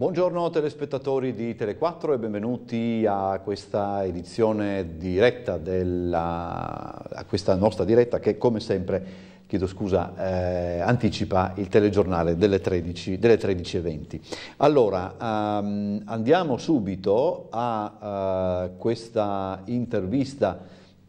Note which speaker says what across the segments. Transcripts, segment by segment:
Speaker 1: Buongiorno telespettatori di Tele4 e benvenuti a questa edizione diretta della, a questa nostra diretta che come sempre, chiedo scusa, eh, anticipa il telegiornale delle 13.20. Delle 13 allora, um, andiamo subito a uh, questa intervista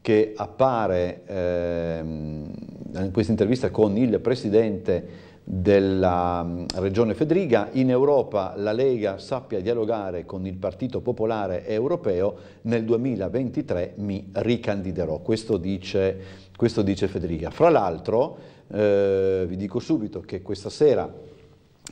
Speaker 1: che appare, eh, in questa intervista con il Presidente della mm, regione Fedriga, in Europa la Lega sappia dialogare con il Partito Popolare Europeo, nel 2023 mi ricandiderò, questo dice, questo dice Fedriga. Fra l'altro eh, vi dico subito che questa sera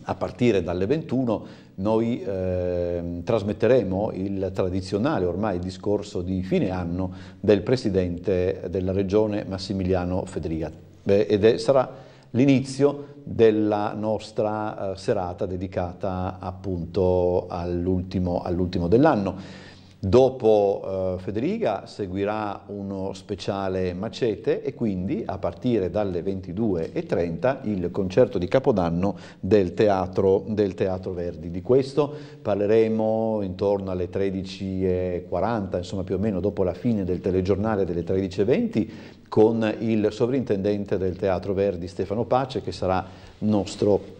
Speaker 1: a partire dalle 21 noi eh, trasmetteremo il tradizionale ormai discorso di fine anno del Presidente della Regione Massimiliano Fedriga Beh, ed è, sarà l'inizio della nostra eh, serata dedicata appunto all'ultimo, all dell'anno. Dopo eh, Federica seguirà uno speciale macete e quindi a partire dalle 22.30 il concerto di Capodanno del Teatro, del teatro Verdi. Di questo parleremo intorno alle 13.40, insomma più o meno dopo la fine del telegiornale delle 13.20 con il sovrintendente del Teatro Verdi Stefano Pace che sarà nostro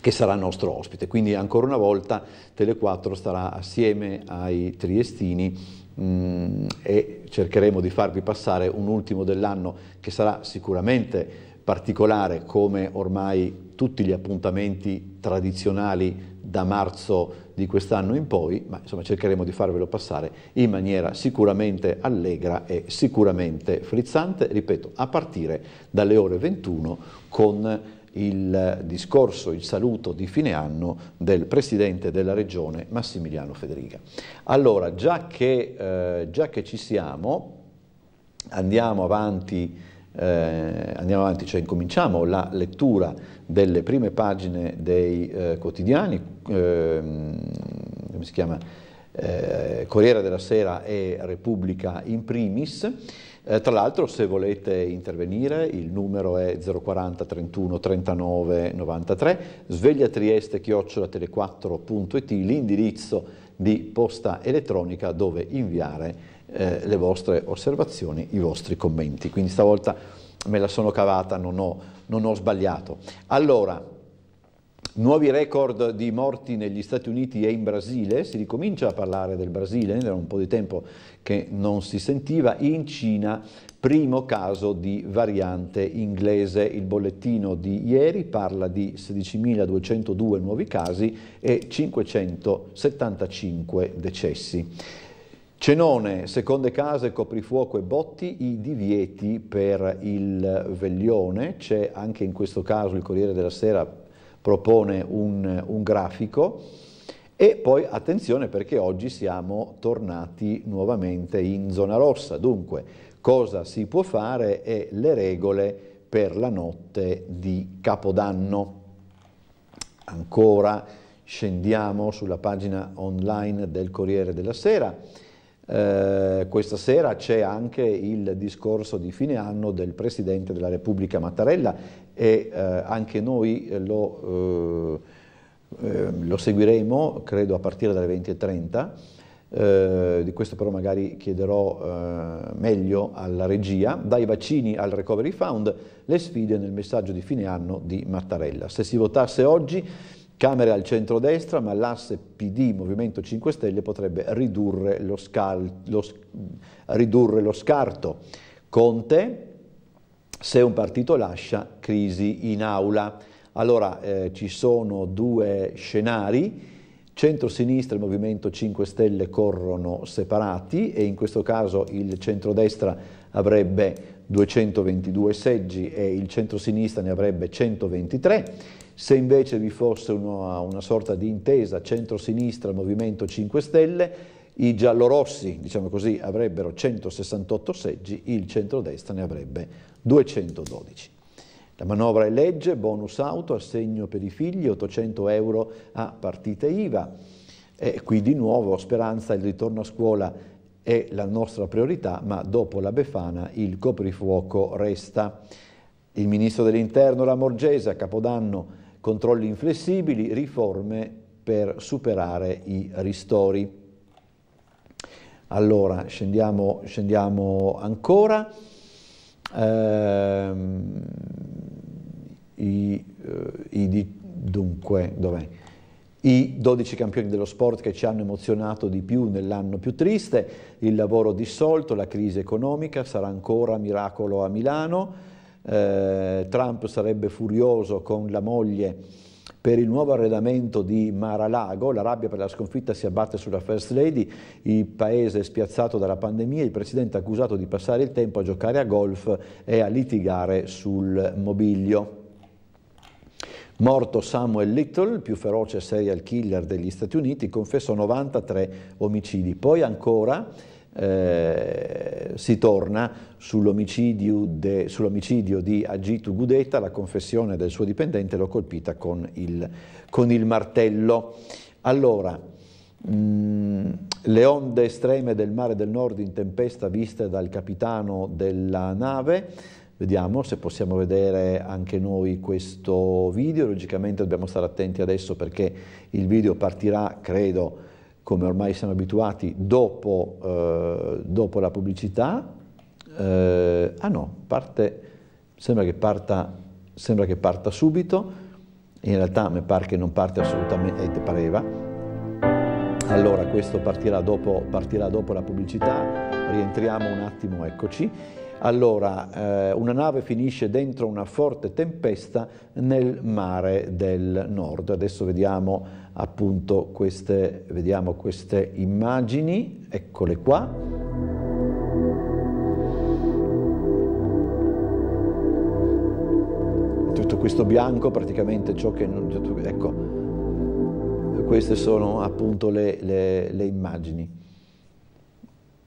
Speaker 1: che sarà nostro ospite. Quindi ancora una volta Tele4 starà assieme ai triestini mh, mm, e cercheremo di farvi passare un ultimo dell'anno che sarà sicuramente particolare come ormai tutti gli appuntamenti tradizionali da marzo di quest'anno in poi, ma insomma cercheremo di farvelo passare in maniera sicuramente allegra e sicuramente frizzante, ripeto, a partire dalle ore 21 con il discorso, il saluto di fine anno del Presidente della Regione Massimiliano Federica. Allora, già che, eh, già che ci siamo, andiamo avanti, eh, andiamo avanti, cioè incominciamo la lettura delle prime pagine dei eh, quotidiani, Ehm, come si chiama? Eh, Corriere della Sera e Repubblica in primis. Eh, tra l'altro se volete intervenire il numero è 040 31 39 93, sveglia trieste chiocciola tele4.it, l'indirizzo di posta elettronica dove inviare eh, le vostre osservazioni, i vostri commenti. Quindi stavolta me la sono cavata, non ho, non ho sbagliato. Allora, Nuovi record di morti negli Stati Uniti e in Brasile, si ricomincia a parlare del Brasile, era un po' di tempo che non si sentiva, in Cina primo caso di variante inglese. Il bollettino di ieri parla di 16.202 nuovi casi e 575 decessi. Cenone, seconde case, coprifuoco e botti, i divieti per il veglione, c'è anche in questo caso il Corriere della Sera propone un, un grafico e poi attenzione perché oggi siamo tornati nuovamente in zona rossa, dunque cosa si può fare e le regole per la notte di Capodanno. Ancora scendiamo sulla pagina online del Corriere della Sera eh, questa sera c'è anche il discorso di fine anno del Presidente della Repubblica Mattarella e eh, anche noi eh, lo, eh, eh, lo, seguiremo, credo a partire dalle 20.30, di questo però magari chiederò meglio alla regia, dai vaccini al Recovery Fund, le sfide nel messaggio di fine anno di Mattarella. Se si votasse oggi Camere al centro-destra, ma l'asse PD Movimento 5 Stelle potrebbe ridurre lo, lo, ridurre lo scarto. Conte, se un partito lascia, crisi in aula. Allora eh, ci sono due scenari, centro-sinistra e Movimento 5 Stelle corrono separati e in questo caso il centrodestra avrebbe 222 seggi e il centro-sinistra ne avrebbe 123 se invece vi fosse una, una sorta di intesa centro-sinistra Movimento 5 Stelle, i giallorossi, diciamo così, avrebbero 168 seggi, il centrodestra ne avrebbe 212. La manovra è legge, bonus auto, assegno per i figli, 800 euro a partite IVA. E qui di nuovo speranza, il ritorno a scuola è la nostra priorità, ma dopo la Befana il coprifuoco resta. Il ministro dell'interno Lamorgese a Capodanno controlli inflessibili, riforme per superare i ristori. Allora, scendiamo, scendiamo ancora. Ehm, i, eh, i, dunque, dov'è? I 12 campioni dello sport che ci hanno emozionato di più nell'anno più triste, il lavoro dissolto, la crisi economica, sarà ancora miracolo a Milano, eh, Trump sarebbe furioso con la moglie per il nuovo arredamento di Mar-a-Lago, la rabbia per la sconfitta si abbatte sulla First Lady, il paese spiazzato dalla pandemia, il presidente accusato di passare il tempo a giocare a golf e a litigare sul mobilio. Morto Samuel Little, più feroce serial killer degli Stati Uniti, confessò 93 omicidi. Poi ancora eh, si torna sull'omicidio, de, di Agitu Gudeta, la confessione del suo dipendente l'ho colpita con il, con il martello. Allora, mm, le onde estreme del mare del nord in tempesta viste dal capitano della nave, Vediamo se possiamo vedere anche noi questo video, logicamente dobbiamo stare attenti adesso perché il video partirà, credo, come ormai siamo abituati, dopo, eh, dopo la pubblicità. Eh, ah no, parte, sembra, che parta, sembra che parta subito, in realtà mi pare che non parte assolutamente, eh, pareva. Allora questo partirà dopo, partirà dopo la pubblicità, rientriamo un attimo, eccoci. Allora, eh, una nave finisce dentro una forte tempesta nel mare del nord. Adesso vediamo appunto queste, vediamo queste immagini, eccole qua. Tutto questo bianco praticamente ciò che... Non, ecco, queste sono appunto le, le, le immagini.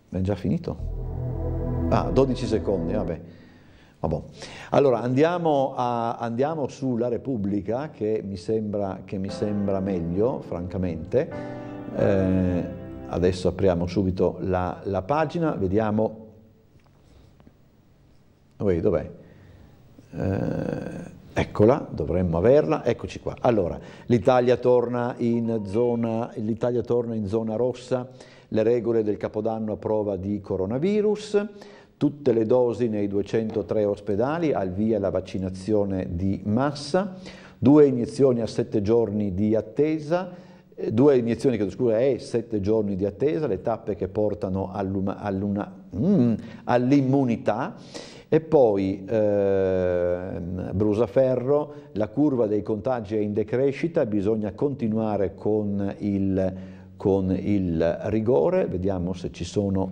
Speaker 1: È già finito. Ah, 12 secondi, vabbè. vabbè. Boh. Allora, andiamo, a, andiamo sulla Repubblica, che mi sembra, che mi sembra meglio, francamente. Eh, adesso apriamo subito la, la pagina, vediamo... Ui, dov'è? Eh, Eccola, dovremmo averla, eccoci qua. Allora, l'Italia torna, torna in zona, rossa, le regole del Capodanno a prova di coronavirus, tutte le dosi nei 203 ospedali, al via la vaccinazione di massa, due iniezioni a sette giorni di attesa, eh, due iniezioni che scusa è eh, sette giorni di attesa, le tappe che portano mm, all'immunità. All e poi eh, Brusaferro, la curva dei contagi è in decrescita, bisogna continuare con il, con il rigore, vediamo se, sono,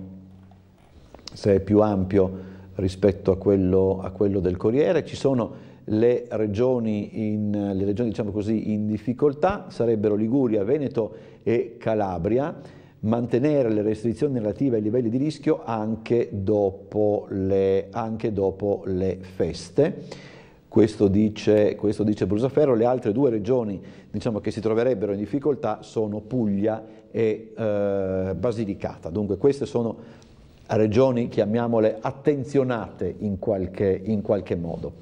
Speaker 1: se è più ampio rispetto a quello, a quello del Corriere, ci sono le regioni, in, le regioni diciamo così, in difficoltà, sarebbero Liguria, Veneto e Calabria, mantenere le restrizioni relative ai livelli di rischio anche dopo le, anche dopo le feste. Questo dice, questo dice, Brusaferro, le altre due regioni diciamo, che si troverebbero in difficoltà sono Puglia e eh, Basilicata. Dunque queste sono regioni, chiamiamole, attenzionate in qualche, in qualche modo.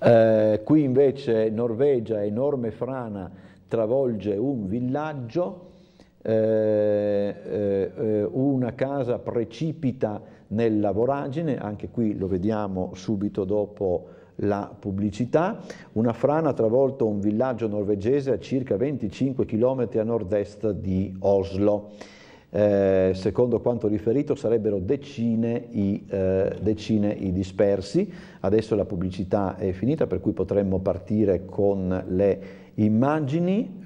Speaker 1: Eh, qui invece Norvegia, enorme frana, travolge un villaggio, eh, eh, eh, una casa precipita nella voragine, anche qui lo vediamo subito dopo la pubblicità, una frana ha travolto un villaggio norvegese a circa 25 km a nord-est di Oslo. Eh, secondo quanto riferito sarebbero decine i, eh, decine i dispersi. Adesso la pubblicità è finita per cui potremmo partire con le immagini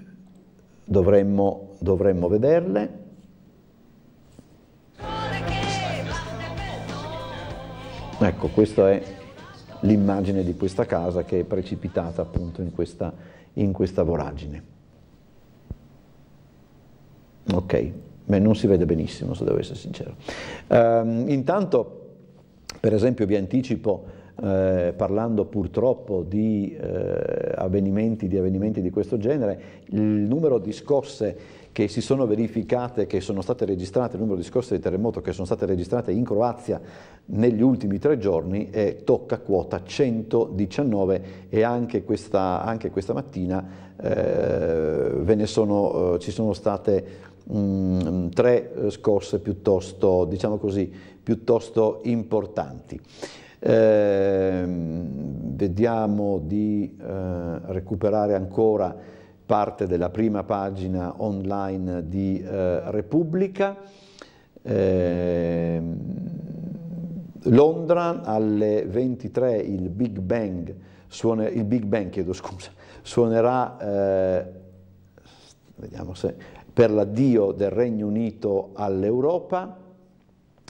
Speaker 1: dovremmo, dovremmo vederle. Ecco, questa è l'immagine di questa casa che è precipitata appunto in questa, in questa voragine. Ok, Beh, non si vede benissimo se devo essere sincero. Um, intanto, per esempio, vi anticipo eh, parlando purtroppo di, eh, avvenimenti, di avvenimenti di questo genere, il numero di scosse che si sono verificate, che sono state registrate, il numero di scosse di terremoto che sono state registrate in Croazia negli ultimi tre giorni è, eh, tocca quota 119 e anche questa, anche questa mattina eh, sono, eh, ci sono state mh, mm, tre eh, scosse piuttosto, diciamo così, piuttosto importanti. Ehm, vediamo di eh, recuperare ancora parte della prima pagina online di eh, Repubblica. Ehm, Londra alle 23 il Big Bang, suone, il Big Bang chiedo scusa, suonerà, eh, vediamo se, per l'addio del Regno Unito all'Europa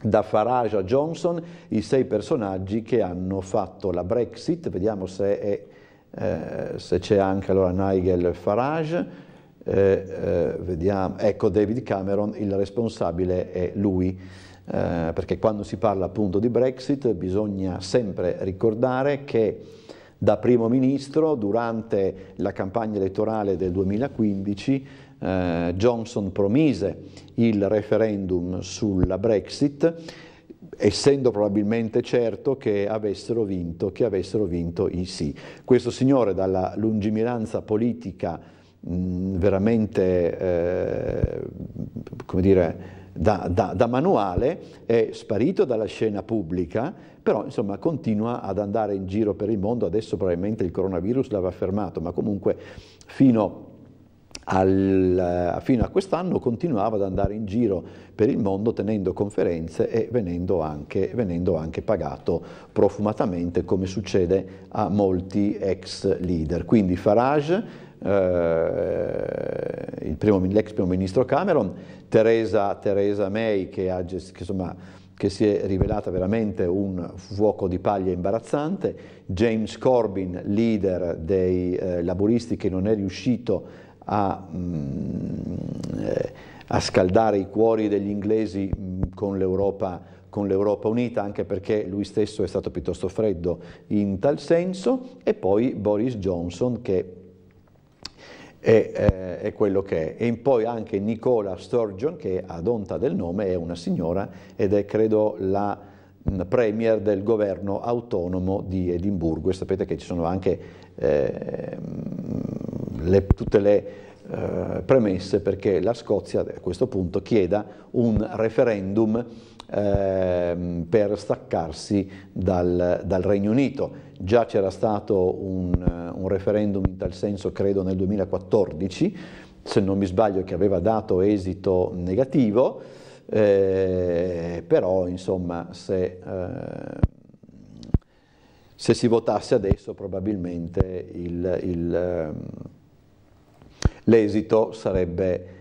Speaker 1: da Farage a Johnson, i sei personaggi che hanno fatto la Brexit, vediamo se, eh, c'è eh, anche allora Nigel Farage, eh, eh, vediamo, ecco David Cameron, il responsabile è lui, eh, perché quando si parla appunto di Brexit bisogna sempre ricordare che da primo ministro durante la campagna elettorale del 2015 eh, Johnson promise il referendum sulla Brexit, essendo probabilmente certo che avessero vinto, che avessero vinto i sì. Questo signore dalla lungimiranza politica mh, mm, veramente, eh, come dire, da, da, da, manuale, è sparito dalla scena pubblica, però insomma continua ad andare in giro per il mondo, adesso probabilmente il coronavirus l'aveva fermato, ma comunque fino a al, eh, fino a quest'anno continuava ad andare in giro per il mondo tenendo conferenze e venendo anche, venendo anche pagato profumatamente come succede a molti ex leader. Quindi Farage eh, primo, l'ex primo ministro Cameron, Teresa, Teresa May che, ha, che, insomma, che, si è rivelata veramente un fuoco di paglia imbarazzante, James Corbyn, leader dei eh, laboristi che non è riuscito a, mm, eh, a scaldare i cuori degli inglesi mm, con l'Europa con l'Europa Unita, anche perché lui stesso è stato piuttosto freddo in tal senso, e poi Boris Johnson che è, eh, è quello che è. E poi anche Nicola Sturgeon, che ad onta del nome è una signora ed è credo la mh, mm, premier del governo autonomo di Edimburgo e sapete che ci sono anche eh, le, tutte le eh, premesse perché la Scozia a questo punto chieda un referendum eh, per staccarsi dal, dal, Regno Unito. Già c'era stato un, un referendum in tal senso, credo, nel 2014, se non mi sbaglio, che aveva dato esito negativo, eh, però insomma se, eh, se, si votasse adesso probabilmente il, il ehm, l'esito sarebbe,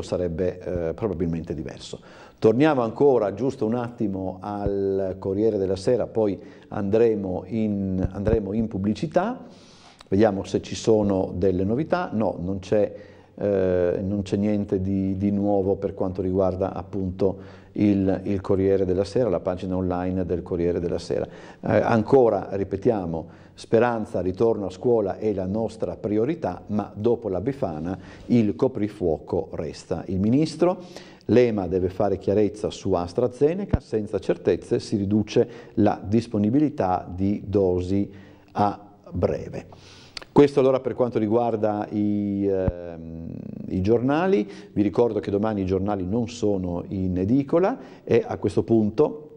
Speaker 1: sarebbe eh, probabilmente diverso. Torniamo ancora giusto un attimo al Corriere della Sera, poi andremo in, andremo in pubblicità, vediamo se ci sono delle novità, no, non c'è eh, non c'è niente di, di, nuovo per quanto riguarda appunto il, il, Corriere della Sera, la pagina online del Corriere della Sera. Eh, ancora, ripetiamo, speranza, ritorno a scuola è la nostra priorità, ma dopo la Befana il coprifuoco resta. Il Ministro L'EMA deve fare chiarezza su AstraZeneca, senza certezze si riduce la disponibilità di dosi a breve. Questo allora per quanto riguarda i, eh, i, giornali, vi ricordo che domani i giornali non sono in edicola e a questo punto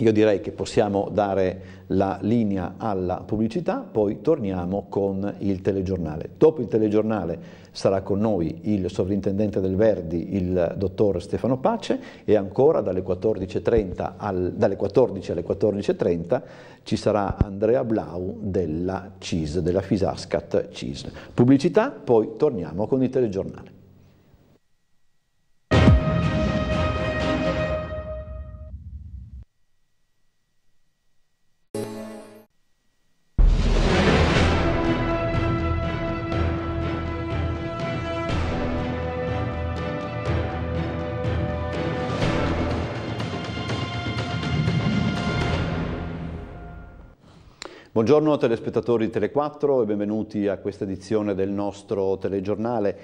Speaker 1: io direi che possiamo dare la linea alla pubblicità, poi torniamo con il telegiornale. Dopo il telegiornale sarà con noi il sovrintendente del Verdi, il dottor Stefano Pace e ancora dalle 14, al, dalle 14 alle 14.30 ci sarà Andrea Blau della CIS, della Fisascat CIS. Pubblicità, poi torniamo con il telegiornale. Buongiorno telespettatori di Tele4 e benvenuti a questa edizione del nostro telegiornale.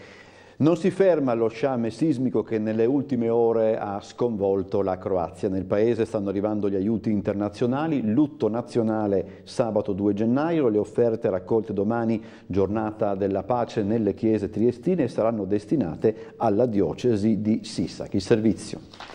Speaker 1: Non si ferma lo sciame sismico che nelle ultime ore ha sconvolto la Croazia. Nel paese stanno arrivando gli aiuti internazionali, lutto nazionale sabato 2 gennaio, le offerte raccolte domani, giornata della pace nelle chiese triestine, saranno destinate alla diocesi di Sissac. Il servizio.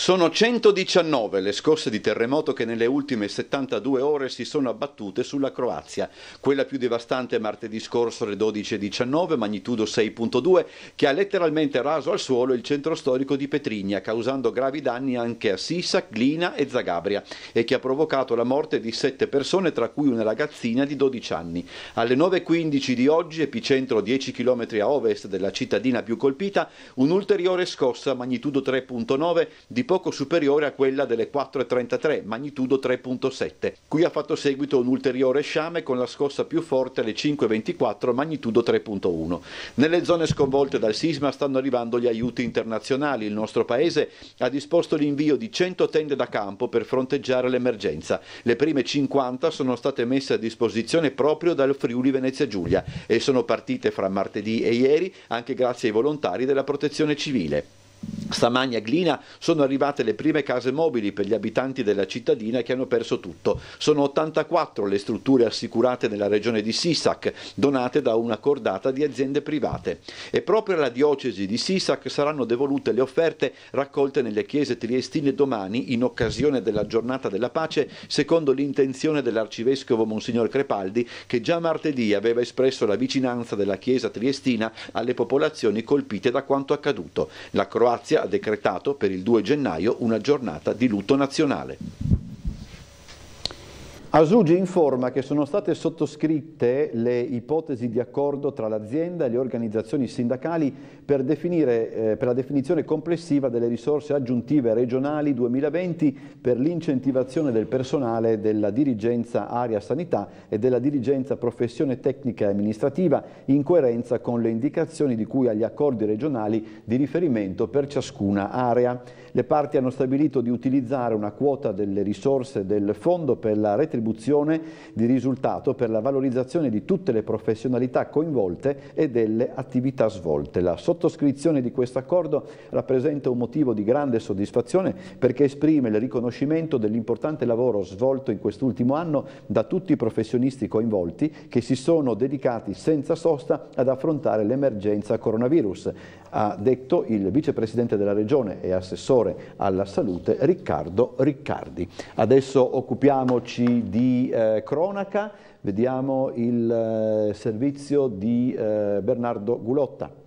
Speaker 1: Sono 119 le scosse di terremoto che nelle ultime 72 ore si sono abbattute sulla Croazia. Quella più devastante martedì scorso alle 12.19, magnitudo 6.2, che ha letteralmente raso al suolo il centro storico di Petrigna, causando gravi danni anche a Sisa, Glina e Zagabria, e che ha provocato la morte di 7 persone, tra cui una ragazzina di 12 anni. Alle 9.15 di oggi, epicentro 10 km a ovest della cittadina più colpita, un'ulteriore scossa, magnitudo 3.9, di poco superiore a quella delle 4.33, magnitudo 3.7, cui ha fatto seguito un ulteriore sciame con la scossa più forte alle 5.24, magnitudo 3.1. Nelle zone sconvolte dal sisma stanno arrivando gli aiuti internazionali. Il nostro paese ha disposto l'invio di 100 tende da campo per fronteggiare l'emergenza. Le prime 50 sono state messe a disposizione proprio dal Friuli Venezia Giulia e sono partite fra martedì e ieri anche grazie ai volontari della protezione civile. Stamagna Glina sono arrivate le prime case mobili per gli abitanti della cittadina che hanno perso tutto. Sono 84 le strutture assicurate nella regione di Sisac, donate da una cordata di aziende private. E proprio alla diocesi di Sisac saranno devolute le offerte raccolte nelle chiese triestine domani in occasione della giornata della pace, secondo l'intenzione dell'arcivescovo Monsignor Crepaldi, che già martedì aveva espresso la vicinanza della chiesa triestina alle popolazioni colpite da quanto accaduto. La Croazia Croazia ha decretato per il 2 gennaio una giornata di lutto nazionale. Asugi informa che sono state sottoscritte le ipotesi di accordo tra l'azienda e le organizzazioni sindacali per, definire, eh, per la definizione complessiva delle risorse aggiuntive regionali 2020 per l'incentivazione del personale della dirigenza area sanità e della dirigenza professione tecnica e amministrativa in coerenza con le indicazioni di cui agli accordi regionali di riferimento per ciascuna area le parti hanno stabilito di utilizzare una quota delle risorse del fondo per la retribuzione di risultato per la valorizzazione di tutte le professionalità coinvolte e delle attività svolte. La sottoscrizione di questo accordo rappresenta un motivo di grande soddisfazione perché esprime il riconoscimento dell'importante lavoro svolto in quest'ultimo anno da tutti i professionisti coinvolti che si sono dedicati senza sosta ad affrontare l'emergenza coronavirus ha detto il vicepresidente della Regione e assessore alla salute Riccardo Riccardi. Adesso occupiamoci di eh, cronaca, vediamo il eh, servizio di eh, Bernardo Gulotta.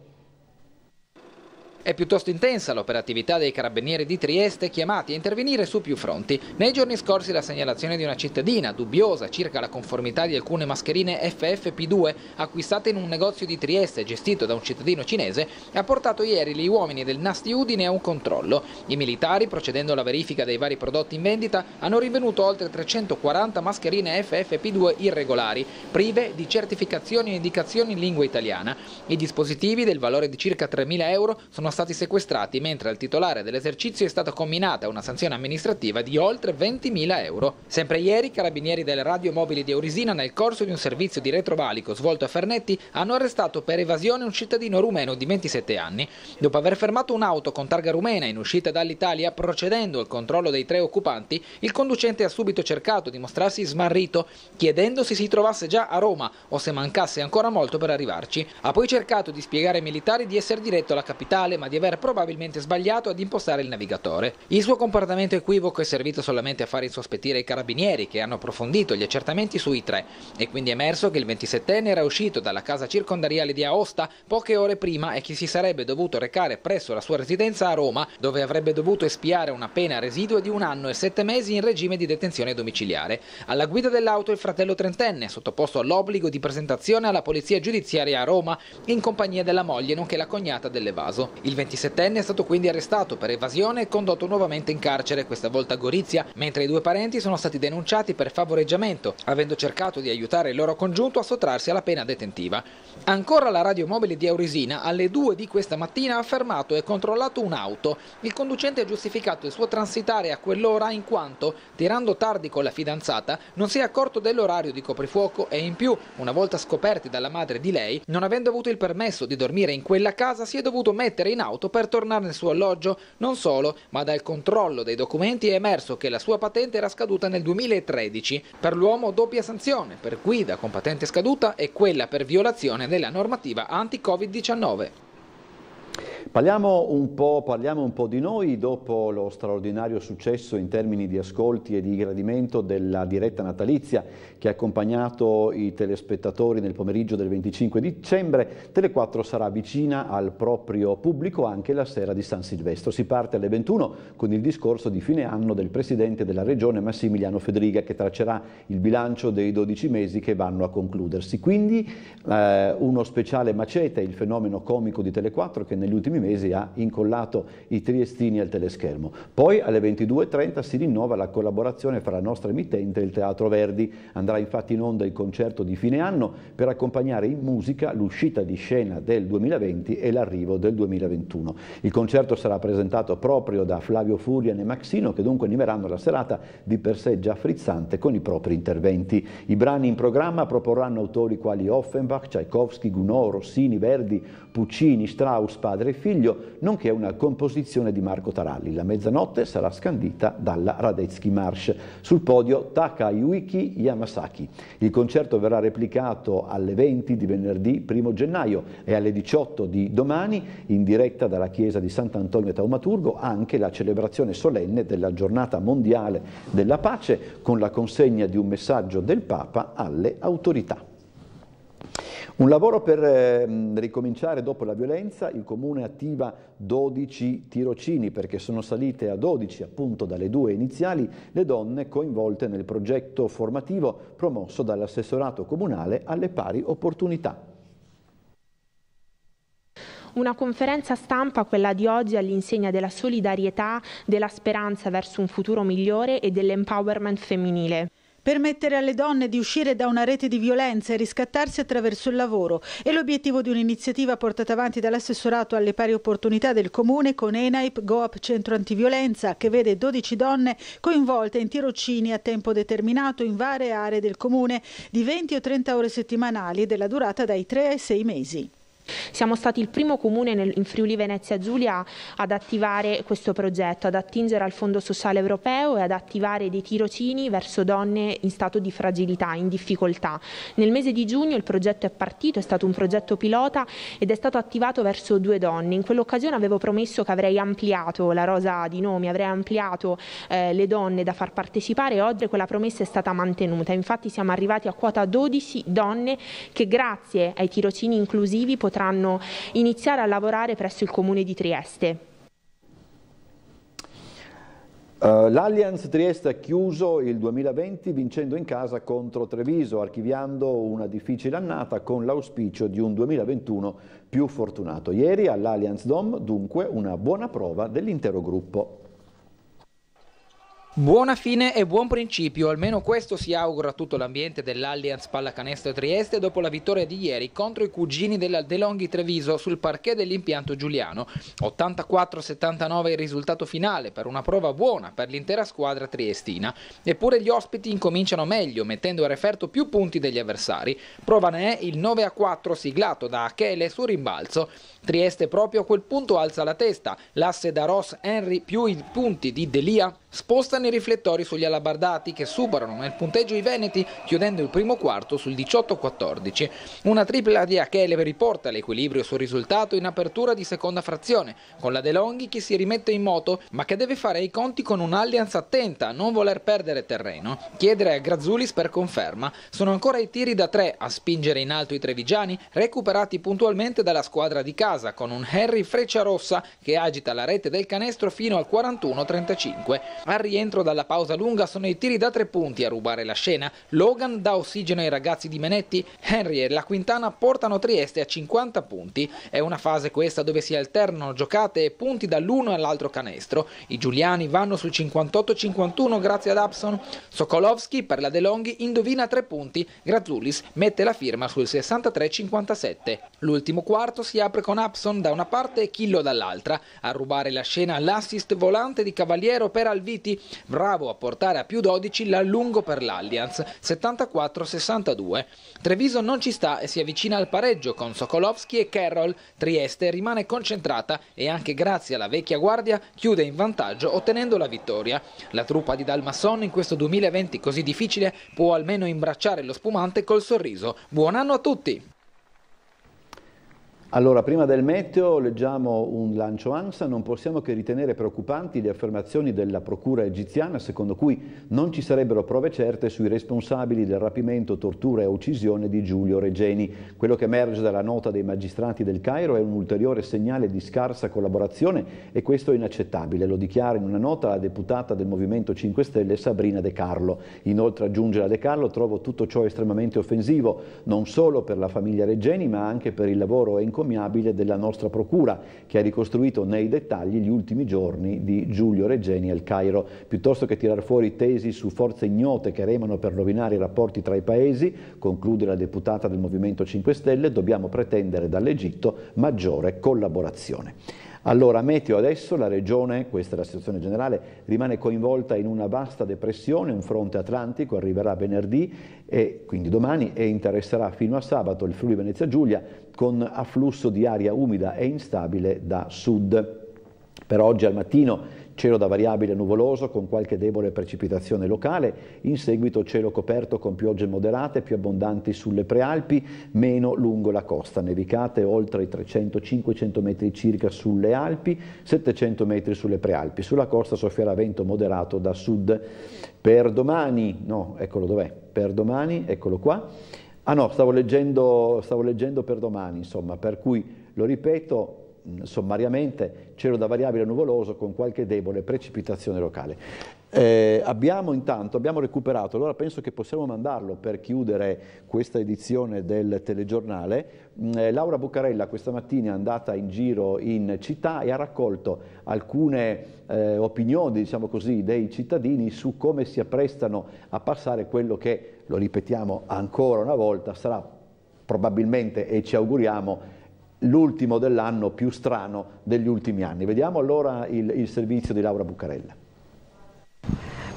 Speaker 2: È piuttosto intensa l'operatività dei carabinieri di Trieste chiamati a intervenire su più fronti. Nei giorni scorsi la segnalazione di una cittadina dubbiosa circa la conformità di alcune mascherine FFP2 acquistate in un negozio di Trieste gestito da un cittadino cinese ha portato ieri gli uomini del Nasti Udine a un controllo. I militari, procedendo alla verifica dei vari prodotti in vendita, hanno rinvenuto oltre 340 mascherine FFP2 irregolari, prive di certificazioni e indicazioni in lingua italiana. I dispositivi del valore di circa 3.000 euro sono stati sequestrati, mentre al titolare dell'esercizio è stata combinata una sanzione amministrativa di oltre 20.000 euro. Sempre ieri, i carabinieri delle radiomobili di Eurisina, nel corso di un servizio di retrovalico svolto a Fernetti, hanno arrestato per evasione un cittadino rumeno di 27 anni. Dopo aver fermato un'auto con targa rumena in uscita dall'Italia, procedendo al controllo dei tre occupanti, il conducente ha subito cercato di mostrarsi smarrito, chiedendo se si trovasse già a Roma o se mancasse ancora molto per arrivarci. Ha poi cercato di spiegare ai militari di essere diretto alla capitale, problema di aver probabilmente sbagliato ad impostare il navigatore. Il suo comportamento equivoco è servito solamente a far insospettire i carabinieri che hanno approfondito gli accertamenti sui tre e quindi è emerso che il 27enne era uscito dalla casa circondariale di Aosta poche ore prima e che si sarebbe dovuto recare presso la sua residenza a Roma dove avrebbe dovuto espiare una pena residua di un anno e sette mesi in regime di detenzione domiciliare. Alla guida dell'auto il fratello trentenne sottoposto all'obbligo di presentazione alla polizia giudiziaria a Roma in compagnia della moglie nonché la cognata dell'evaso. Il il 27enne è stato quindi arrestato per evasione e condotto nuovamente in carcere, questa volta a Gorizia, mentre i due parenti sono stati denunciati per favoreggiamento, avendo cercato di aiutare il loro congiunto a sottrarsi alla pena detentiva. Ancora la radiomobile di Aurisina, alle 2 di questa mattina ha fermato e controllato un'auto. Il conducente ha giustificato il suo transitare a quell'ora in quanto, tirando tardi con la fidanzata, non si è accorto dell'orario di coprifuoco e in più, una volta scoperti dalla madre di lei, non avendo avuto il permesso di dormire in quella casa, si è dovuto mettere in auto per tornare nel suo alloggio. Non solo, ma dal controllo dei documenti è emerso che la sua patente era scaduta nel 2013. Per l'uomo doppia sanzione per guida con patente scaduta e quella per violazione della normativa anti-Covid-19.
Speaker 1: Parliamo un, parliamo un, po', di noi dopo lo straordinario successo in termini di ascolti e di gradimento della diretta natalizia che ha accompagnato i telespettatori nel pomeriggio del 25 dicembre. Tele4 sarà vicina al proprio pubblico anche la sera di San Silvestro. Si parte alle 21 con il discorso di fine anno del Presidente della Regione Massimiliano Federica che traccerà il bilancio dei 12 mesi che vanno a concludersi. Quindi eh, uno speciale macete, il fenomeno comico di Tele4 che negli ultimi mesi ha incollato i triestini al teleschermo. Poi alle 22.30 si rinnova la collaborazione fra la nostra emittente e il Teatro Verdi. Andrà infatti in onda il concerto di fine anno per accompagnare in musica l'uscita di scena del 2020 e l'arrivo del 2021. Il concerto sarà presentato proprio da Flavio Furian e Maxino che dunque animeranno la serata di per sé già frizzante con i propri interventi. I brani in programma proporranno autori quali Offenbach, Tchaikovsky, Gounod, Rossini, Verdi, Puccini, Strauss, Padre e Figlio Figlio, nonché una composizione di Marco Taralli. La mezzanotte sarà scandita dalla Radetzky Marsh. Sul podio Takayuki Yamasaki. Il concerto verrà replicato alle 20 di venerdì 1 gennaio e alle 18 di domani in diretta dalla chiesa di Sant'Antonio Taumaturgo anche la celebrazione solenne della giornata mondiale della pace con la consegna di un messaggio del Papa alle autorità. Un lavoro per ehm, ricominciare dopo la violenza, il Comune attiva 12 tirocini perché sono salite a 12 appunto dalle due iniziali le donne coinvolte nel progetto formativo promosso dall'assessorato comunale alle pari opportunità.
Speaker 3: Una conferenza stampa, quella di oggi, all'insegna della solidarietà, della speranza verso un futuro migliore e dell'empowerment femminile. Permettere alle donne di uscire da una rete di violenza e riscattarsi attraverso il lavoro è l'obiettivo di un'iniziativa portata avanti dall'assessorato alle pari opportunità del comune con ENAIP GOAP Centro Antiviolenza che vede 12 donne coinvolte in tirocini a tempo determinato in varie aree del comune di 20 o 30 ore settimanali e della durata dai 3 ai 6 mesi. Siamo stati il primo comune nel, in Friuli Venezia Giulia ad attivare questo progetto, ad attingere al Fondo Sociale Europeo e ad attivare dei tirocini verso donne in stato di fragilità, in difficoltà. Nel mese di giugno il progetto è partito, è stato un progetto pilota ed è stato attivato verso due donne. In quell'occasione avevo promesso che avrei ampliato la rosa di nomi, avrei ampliato eh, le donne da far partecipare e oggi quella promessa è stata mantenuta. Infatti siamo arrivati a quota 12 donne che grazie ai tirocini inclusivi potranno iniziare a lavorare presso il Comune di Trieste.
Speaker 1: Eh, L'Allianz Trieste ha chiuso il 2020 vincendo in casa contro Treviso, archiviando una difficile annata con l'auspicio di un 2021 più fortunato. Ieri all'Allianz Dom dunque una buona prova dell'intero gruppo.
Speaker 2: Buona fine e buon principio, almeno questo si augura a tutto l'ambiente dell'Allianz Pallacanestro Trieste dopo la vittoria di ieri contro i cugini della DeLonghi Treviso sul parquet dell'impianto Giuliano. 84-79 il risultato finale per una prova buona per l'intera squadra triestina. Eppure gli ospiti incominciano meglio, mettendo a referto più punti degli avversari. Prova ne è il 9-4 siglato da Achele su rimbalzo. Trieste proprio a quel punto alza la testa, l'asse da Ross Henry più i punti di Delia spostano restano i riflettori sugli alabardati che superano nel punteggio i Veneti chiudendo il primo quarto sul 18-14. Una tripla di Achele riporta l'equilibrio sul risultato in apertura di seconda frazione, con la De Longhi che si rimette in moto ma che deve fare i conti con un'allianza attenta a non voler perdere terreno, chiedere a Grazzulis per conferma. Sono ancora i tiri da tre a spingere in alto i trevigiani, recuperati puntualmente dalla squadra di casa con un Henry Frecciarossa che agita la rete del canestro fino al 41-35. Al rientro rientro dalla pausa lunga sono i tiri da tre punti a rubare la scena. Logan dà ossigeno ai ragazzi di Menetti, Henry e la Quintana portano Trieste a 50 punti. È una fase questa dove si alternano giocate e punti dall'uno all'altro canestro. I Giuliani vanno sul 58-51 grazie ad Abson. Sokolovski per la De Longhi indovina tre punti, Grazulis mette la firma sul 63-57. L'ultimo quarto si apre con Abson da una parte e Killo dall'altra. A rubare la scena l'assist volante di Cavaliero per Alviti bravo a portare a più 12 l'allungo per l'Allianz, 74-62. Treviso non ci sta e si avvicina al pareggio con Sokolovski e Carroll. Trieste rimane concentrata e anche grazie alla vecchia guardia chiude in vantaggio ottenendo la vittoria. La truppa di Dalmasson in questo 2020 così difficile può almeno imbracciare lo spumante col sorriso. Buon anno a tutti!
Speaker 1: Allora, prima del meteo leggiamo un lancio ANSA, non possiamo che ritenere preoccupanti le affermazioni della procura egiziana secondo cui non ci sarebbero prove certe sui responsabili del rapimento, tortura e uccisione di Giulio Regeni. Quello che emerge dalla nota dei magistrati del Cairo è un ulteriore segnale di scarsa collaborazione e questo è inaccettabile, lo dichiara in una nota la deputata del Movimento 5 Stelle Sabrina De Carlo. Inoltre aggiunge la De Carlo, trovo tutto ciò estremamente offensivo, non solo per la famiglia Regeni ma anche per il lavoro e incontro encomiabile della nostra Procura, che ha ricostruito nei dettagli gli ultimi giorni di Giulio Regeni al Cairo. Piuttosto che tirar fuori tesi su forze ignote che remano per rovinare i rapporti tra i paesi, conclude la deputata del Movimento 5 Stelle, dobbiamo pretendere dall'Egitto maggiore collaborazione. Allora, meteo adesso, la regione, questa è la situazione generale, rimane coinvolta in una vasta depressione, un fronte atlantico arriverà venerdì e quindi domani e interesserà fino a sabato il Friuli Venezia Giulia con afflusso di aria umida e instabile da sud. Per oggi al mattino Cielo da variabile nuvoloso con qualche debole precipitazione locale, in seguito cielo coperto con piogge moderate più abbondanti sulle prealpi, meno lungo la costa, nevicate oltre i 300-500 metri circa sulle Alpi, 700 metri sulle prealpi. Sulla costa soffierà vento moderato da sud. Per domani, no, eccolo dov'è? Per domani, eccolo qua. Ah no, stavo leggendo, stavo leggendo per domani, insomma, per cui lo ripeto, sommariamente cielo da variabile nuvoloso con qualche debole precipitazione locale. Eh, abbiamo intanto, abbiamo recuperato, allora penso che possiamo mandarlo per chiudere questa edizione del telegiornale. Mm, eh, Laura Bucarella questa mattina è andata in giro in città e ha raccolto alcune eh, opinioni, diciamo così, dei cittadini su come si apprestano a passare quello che, lo ripetiamo ancora una volta, sarà probabilmente e ci auguriamo l'ultimo dell'anno più strano degli ultimi anni. Vediamo allora il, il servizio di Laura Bucarella.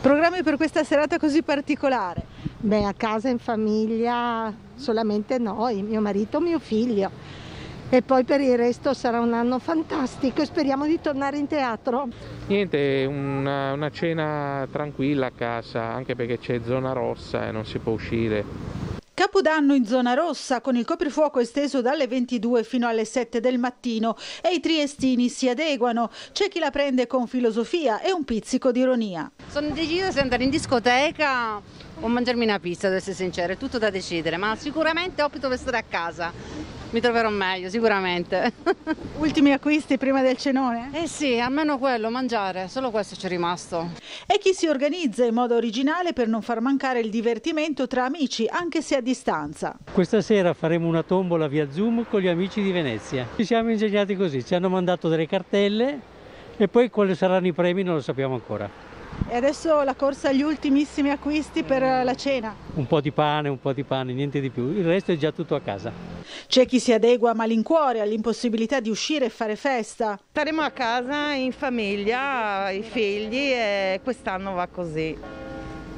Speaker 3: Programmi per questa serata così particolare? Beh, a casa in famiglia solamente noi, mio marito, mio figlio. E poi per il resto sarà un anno fantastico e speriamo di tornare in teatro.
Speaker 2: Niente, una, una cena tranquilla a casa, anche perché c'è zona rossa e non si può uscire.
Speaker 3: Capodanno in zona rossa con il coprifuoco esteso dalle 22 fino alle 7 del mattino e i triestini si adeguano. C'è chi la prende con filosofia e un pizzico di ironia. Sono decisa se andare in discoteca o mangiarmi una pizza, ad essere sincera, è tutto da decidere, ma sicuramente opto per stare a casa mi troverò meglio sicuramente. Ultimi acquisti prima del cenone? Eh sì, almeno quello, mangiare, solo questo ci è rimasto. E chi si organizza in modo originale per non far mancare il divertimento tra amici, anche se a distanza. Questa sera faremo una tombola via Zoom con gli amici di Venezia. Ci siamo ingegnati così, ci hanno mandato delle cartelle e poi quali saranno i premi non lo sappiamo ancora e adesso la corsa agli ultimissimi acquisti per la cena. Un po' di pane, un po' di pane, niente di più, il resto è già tutto a casa. C'è chi si adegua a malincuore all'impossibilità di uscire e fare festa. Staremo a casa in famiglia, i figli e quest'anno va così.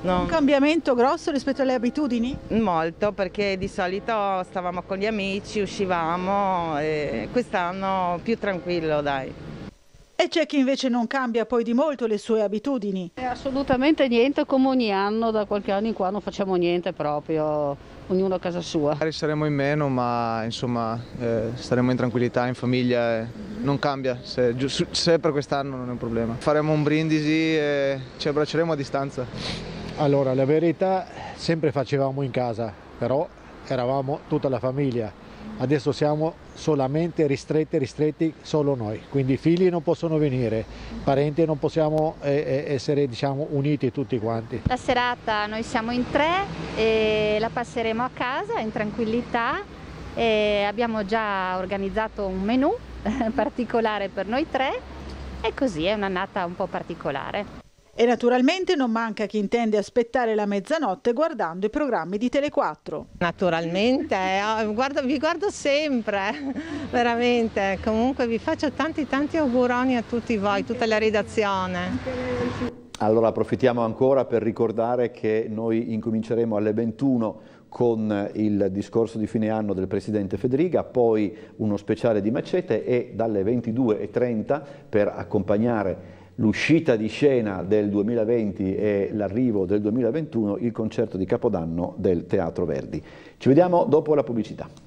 Speaker 3: No. Un cambiamento grosso rispetto alle abitudini? Molto, perché di solito stavamo con gli amici, uscivamo e quest'anno più tranquillo, dai. E c'è chi invece non cambia poi di molto le sue abitudini. assolutamente niente come ogni anno, da qualche anno in qua non facciamo niente proprio, ognuno a casa sua.
Speaker 1: Magari saremo in meno ma insomma eh, staremo in tranquillità, in famiglia, eh. non cambia, se, se per quest'anno non è un problema. Faremo un brindisi e ci abbracceremo a distanza. Allora la verità sempre facevamo in casa, però eravamo tutta la famiglia adesso siamo solamente ristretti, ristretti solo noi, quindi i figli non possono venire, i parenti non possiamo eh, eh, essere diciamo, uniti tutti quanti. La
Speaker 3: serata noi siamo in tre e la passeremo a casa in tranquillità e abbiamo già organizzato un menù particolare per noi tre e così è un'annata un po' particolare. E naturalmente non manca chi intende aspettare la mezzanotte guardando i programmi di Tele4. Naturalmente, eh, guardo, vi guardo sempre, veramente. Comunque vi faccio tanti tanti auguroni a tutti voi, tutta la redazione.
Speaker 1: Allora approfittiamo ancora per ricordare che noi incominceremo alle 21 con il discorso di fine anno del Presidente Federica, poi uno speciale di Macete e dalle 22.30 per accompagnare l'uscita di scena del 2020 e l'arrivo del 2021, il concerto di Capodanno del Teatro Verdi. Ci vediamo dopo la pubblicità.